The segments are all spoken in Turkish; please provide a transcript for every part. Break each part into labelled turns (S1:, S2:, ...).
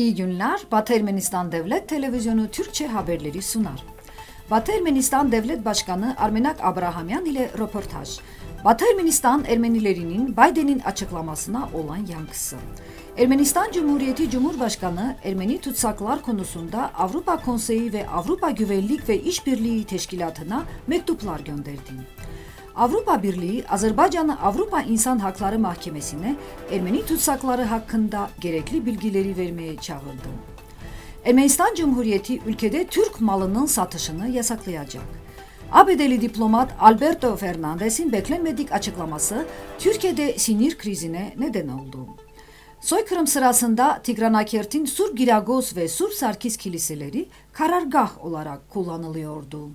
S1: İyi günler. Batı Ermenistan Devlet Televizyonu Türkçe haberleri sunar. Batı Ermenistan Devlet Başkanı Armenak Abrahamyan ile röportaj. Batı Ermenistan Ermenilerinin Biden'in açıklamasına olan yankısı. Ermenistan Cumhuriyeti Cumhurbaşkanı Ermeni tutsaklar konusunda Avrupa Konseyi ve Avrupa Güvenlik ve İşbirliği Teşkilatı'na mektuplar gönderdi. Avrupa Birliği, Azerbaycan'ı Avrupa İnsan Hakları Mahkemesi'ne Ermeni tutsakları hakkında gerekli bilgileri vermeye çağırdı. Ermenistan Cumhuriyeti ülkede Türk malının satışını yasaklayacak. ABD'li diplomat Alberto Fernandez'in beklenmedik açıklaması Türkiye'de sinir krizine neden oldu. Soykırım sırasında Tigranakert'in Sur Giragos ve Sur Sarkis kiliseleri karargah olarak kullanılıyordu.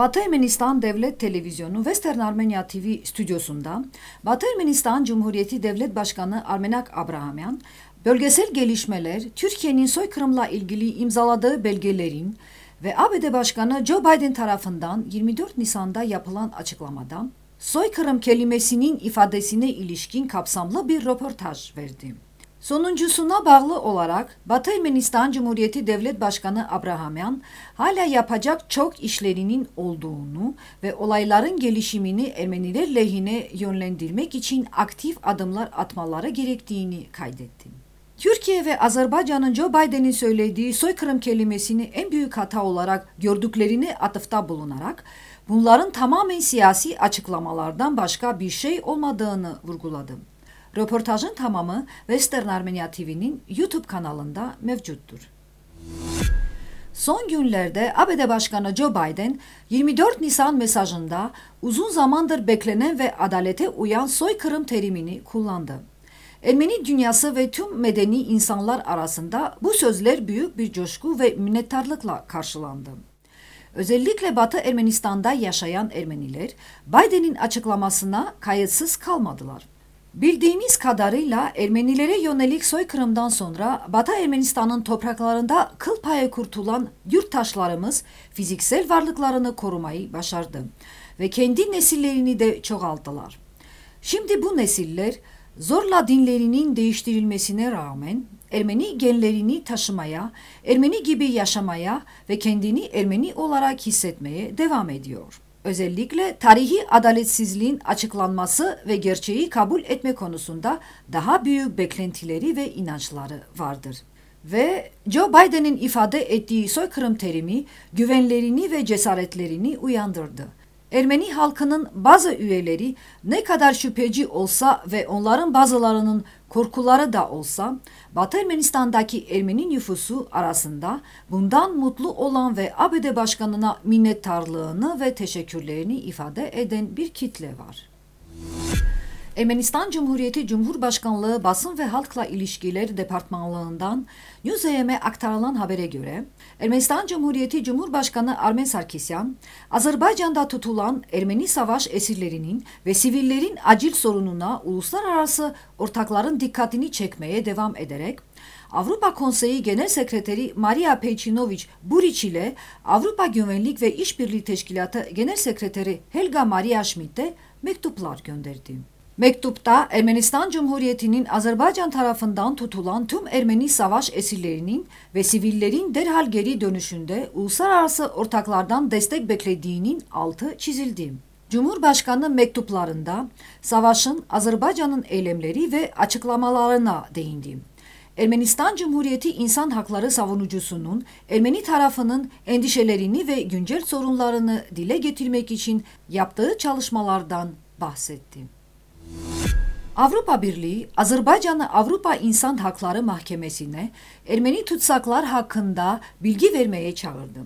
S1: Batı Ermenistan Devlet Televizyonu Western Armenia TV stüdyosunda Batı Ermenistan Cumhuriyeti Devlet Başkanı Armenak Abrahamyan, bölgesel gelişmeler, Türkiye'nin soykırımla ilgili imzaladığı belgelerin ve ABD Başkanı Joe Biden tarafından 24 Nisan'da yapılan açıklamada soykırım kelimesinin ifadesine ilişkin kapsamlı bir röportaj verdi. Sonuncusuna bağlı olarak Batı Ermenistan Cumhuriyeti Devlet Başkanı Abrahamyan hala yapacak çok işlerinin olduğunu ve olayların gelişimini Ermeniler lehine yönlendirmek için aktif adımlar atmaları gerektiğini kaydetti. Türkiye ve Azerbaycan'ın Joe Biden'in söylediği soykırım kelimesini en büyük hata olarak gördüklerini atıfta bulunarak bunların tamamen siyasi açıklamalardan başka bir şey olmadığını vurguladı. Röportajın tamamı Western Armenia TV'nin YouTube kanalında mevcuttur. Son günlerde ABD Başkanı Joe Biden 24 Nisan mesajında uzun zamandır beklenen ve adalete uyan soykırım terimini kullandı. Ermeni dünyası ve tüm medeni insanlar arasında bu sözler büyük bir coşku ve minnettarlıkla karşılandı. Özellikle Batı Ermenistan'da yaşayan Ermeniler Biden'in açıklamasına kayıtsız kalmadılar. Bildiğimiz kadarıyla Ermenilere yönelik soykırımdan sonra Batı Ermenistan'ın topraklarında kıl payı kurtulan yurttaşlarımız fiziksel varlıklarını korumayı başardı ve kendi nesillerini de çoğalttılar. Şimdi bu nesiller zorla dinlerinin değiştirilmesine rağmen Ermeni genlerini taşımaya, Ermeni gibi yaşamaya ve kendini Ermeni olarak hissetmeye devam ediyor.'' Özellikle tarihi adaletsizliğin açıklanması ve gerçeği kabul etme konusunda daha büyük beklentileri ve inançları vardır. Ve Joe Biden'in ifade ettiği soykırım terimi güvenlerini ve cesaretlerini uyandırdı. Ermeni halkının bazı üyeleri ne kadar şüpheci olsa ve onların bazılarının korkuları da olsa, Batı Ermenistan'daki Ermeni nüfusu arasında bundan mutlu olan ve ABD Başkanı'na minnettarlığını ve teşekkürlerini ifade eden bir kitle var. Ermenistan Cumhuriyeti Cumhurbaşkanlığı Basın ve Halkla İlişkiler Departmanlığından Newsm'e aktarılan habere göre Ermenistan Cumhuriyeti Cumhurbaşkanı Armen Sarkisyan, Azerbaycan'da tutulan Ermeni savaş esirlerinin ve sivillerin acil sorununa uluslararası ortakların dikkatini çekmeye devam ederek Avrupa Konseyi Genel Sekreteri Maria Pejcinovic Buric ile Avrupa Güvenlik ve İşbirliği Teşkilatı Genel Sekreteri Helga Maria Schmidt'e mektuplar gönderdi. Mektupta Ermenistan Cumhuriyeti'nin Azerbaycan tarafından tutulan tüm Ermeni savaş esirlerinin ve sivillerin derhal geri dönüşünde uluslararası ortaklardan destek beklediğinin altı çizildi. Cumhurbaşkanı mektuplarında savaşın Azerbaycan'ın eylemleri ve açıklamalarına değindi. Ermenistan Cumhuriyeti İnsan hakları savunucusunun Ermeni tarafının endişelerini ve güncel sorunlarını dile getirmek için yaptığı çalışmalardan bahsetti. Avrupa Birliği, Azerbaycan'ı Avrupa İnsan Hakları Mahkemesi'ne Ermeni tutsaklar hakkında bilgi vermeye çağırdı.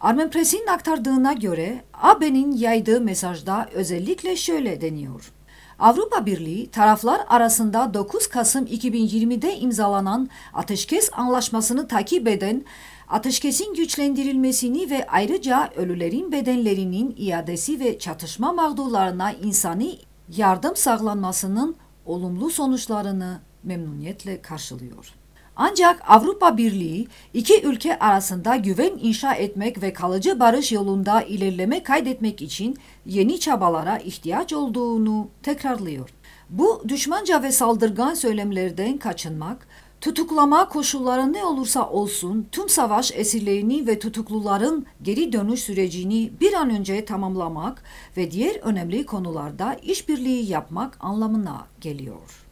S1: Armenpres'in aktardığına göre AB'nin yaydığı mesajda özellikle şöyle deniyor. Avrupa Birliği taraflar arasında 9 Kasım 2020'de imzalanan ateşkes anlaşmasını takip eden ateşkesin güçlendirilmesini ve ayrıca ölülerin bedenlerinin iadesi ve çatışma mağdurlarına insani yardım sağlanmasının olumlu sonuçlarını memnuniyetle karşılıyor. Ancak Avrupa Birliği iki ülke arasında güven inşa etmek ve kalıcı barış yolunda ilerleme kaydetmek için yeni çabalara ihtiyaç olduğunu tekrarlıyor. Bu düşmanca ve saldırgan söylemlerden kaçınmak, Tutuklama koşulları ne olursa olsun tüm savaş esirlerini ve tutukluların geri dönüş sürecini bir an önce tamamlamak ve diğer önemli konularda işbirliği yapmak anlamına geliyor.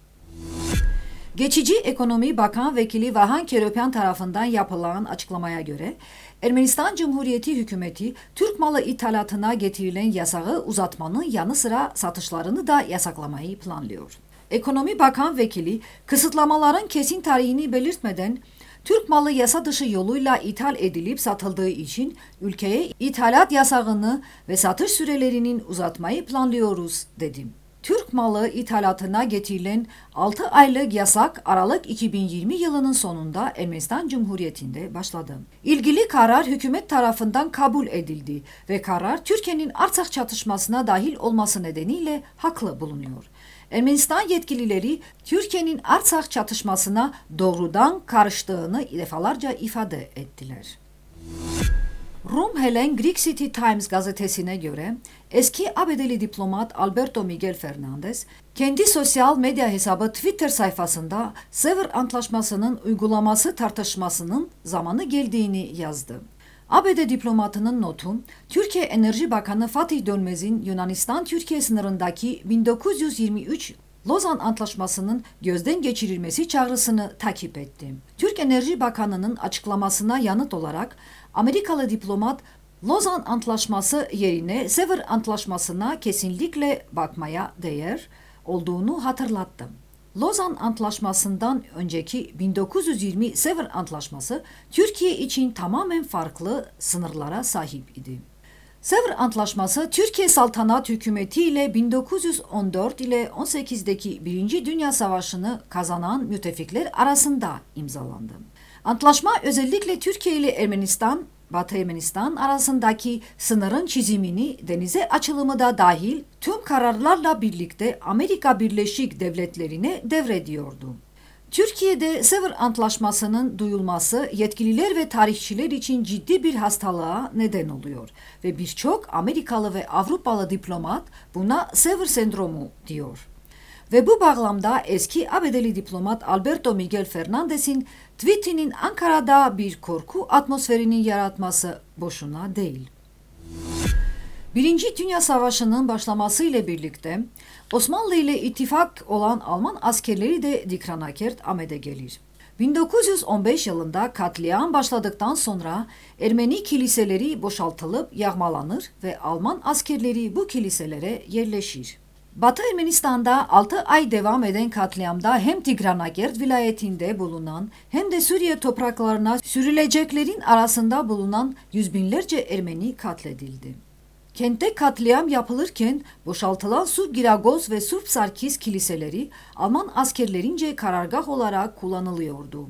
S1: Geçici Ekonomi Bakan Vekili Vahan Keropyan tarafından yapılan açıklamaya göre Ermenistan Cumhuriyeti hükümeti Türk malı ithalatına getirilen yasağı uzatmanın yanı sıra satışlarını da yasaklamayı planlıyor. Ekonomi Bakan Vekili kısıtlamaların kesin tarihini belirtmeden Türk malı yasa dışı yoluyla ithal edilip satıldığı için ülkeye ithalat yasağını ve satış sürelerinin uzatmayı planlıyoruz dedim. Türk malı ithalatına getirilen 6 aylık yasak Aralık 2020 yılının sonunda Ermenistan Cumhuriyeti'nde başladı. İlgili karar hükümet tarafından kabul edildi ve karar Türkiye'nin Arsak çatışmasına dahil olması nedeniyle haklı bulunuyor. Ermenistan yetkilileri Türkiye'nin Artsakh çatışmasına doğrudan karıştığını defalarca ifade ettiler. Rum Helen Greek City Times gazetesine göre eski ABD'li diplomat Alberto Miguel Fernandez kendi sosyal medya hesabı Twitter sayfasında Sever Antlaşması'nın uygulaması tartışmasının zamanı geldiğini yazdı. ABD diplomatının notu, Türkiye Enerji Bakanı Fatih Dönmez'in Yunanistan-Türkiye sınırındaki 1923 Lozan Antlaşması'nın gözden geçirilmesi çağrısını takip etti. Türk Enerji Bakanı'nın açıklamasına yanıt olarak Amerikalı diplomat Lozan Antlaşması yerine Sever Antlaşması'na kesinlikle bakmaya değer olduğunu hatırlattı. Lozan Antlaşması'ndan önceki 1920 Sever Antlaşması Türkiye için tamamen farklı sınırlara sahip idi. Sevr Antlaşması Türkiye Saltanat Hükümeti ile 1914 ile 18'deki Birinci Dünya Savaşı'nı kazanan müttefikler arasında imzalandı. Antlaşma özellikle Türkiye ile Ermenistan Batı Ermenistan arasındaki sınırın çizimini denize açılımı da dahil tüm kararlarla birlikte Amerika Birleşik Devletleri'ne devrediyordu. Türkiye'de Sevr Antlaşması'nın duyulması yetkililer ve tarihçiler için ciddi bir hastalığa neden oluyor ve birçok Amerikalı ve Avrupalı diplomat buna Sevr sendromu diyor. Ve bu bağlamda eski ABD'li diplomat Alberto Miguel Fernandez'in tweetinin Ankara'da bir korku atmosferini yaratması boşuna değil. Birinci Dünya Savaşı'nın başlamasıyla birlikte Osmanlı ile ittifak olan Alman askerleri de Dikranakert Amed'e gelir. 1915 yılında katliam başladıktan sonra Ermeni kiliseleri boşaltılıp yağmalanır ve Alman askerleri bu kiliselere yerleşir. Batı Ermenistan'da 6 ay devam eden katliamda hem Tigranagert vilayetinde bulunan hem de Suriye topraklarına sürüleceklerin arasında bulunan yüzbinlerce Ermeni katledildi. Kentte katliam yapılırken boşaltılan Sur Giragos ve Surp Sarkis kiliseleri Alman askerlerince karargah olarak kullanılıyordu.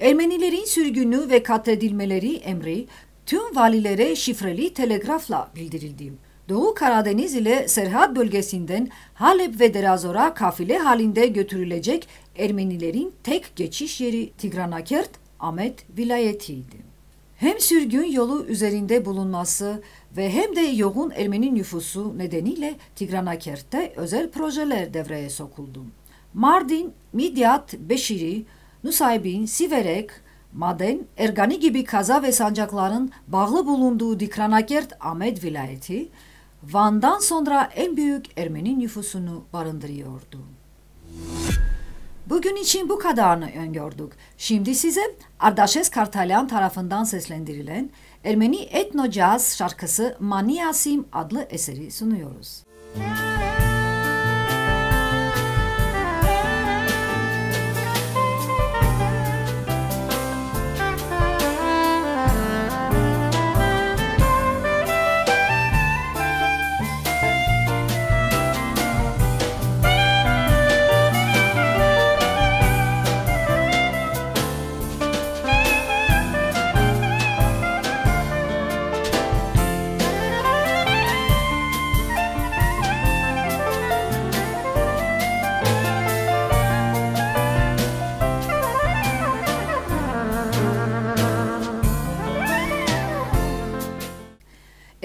S1: Ermenilerin sürgünü ve katledilmeleri emri tüm valilere şifreli telegrafla bildirildi. Doğu Karadeniz ile Serhat bölgesinden Halep ve Derazor'a kafile halinde götürülecek Ermenilerin tek geçiş yeri Tigranakert, Ahmet vilayetiydi. Hem sürgün yolu üzerinde bulunması ve hem de yoğun Ermeni nüfusu nedeniyle Tigranakert'te özel projeler devreye sokuldu. Mardin, Midyat, Beşiri, Nusaybin, Siverek, Maden, Ergani gibi kaza ve sancakların bağlı bulunduğu Dikranakert, Ahmet vilayeti, Van'dan sonra en büyük Ermeni nüfusunu barındırıyordu. Bugün için bu kadarını öngördük. Şimdi size Ardaşes Kartalyan tarafından seslendirilen Ermeni etno caz şarkısı Maniasim adlı eseri sunuyoruz. Müzik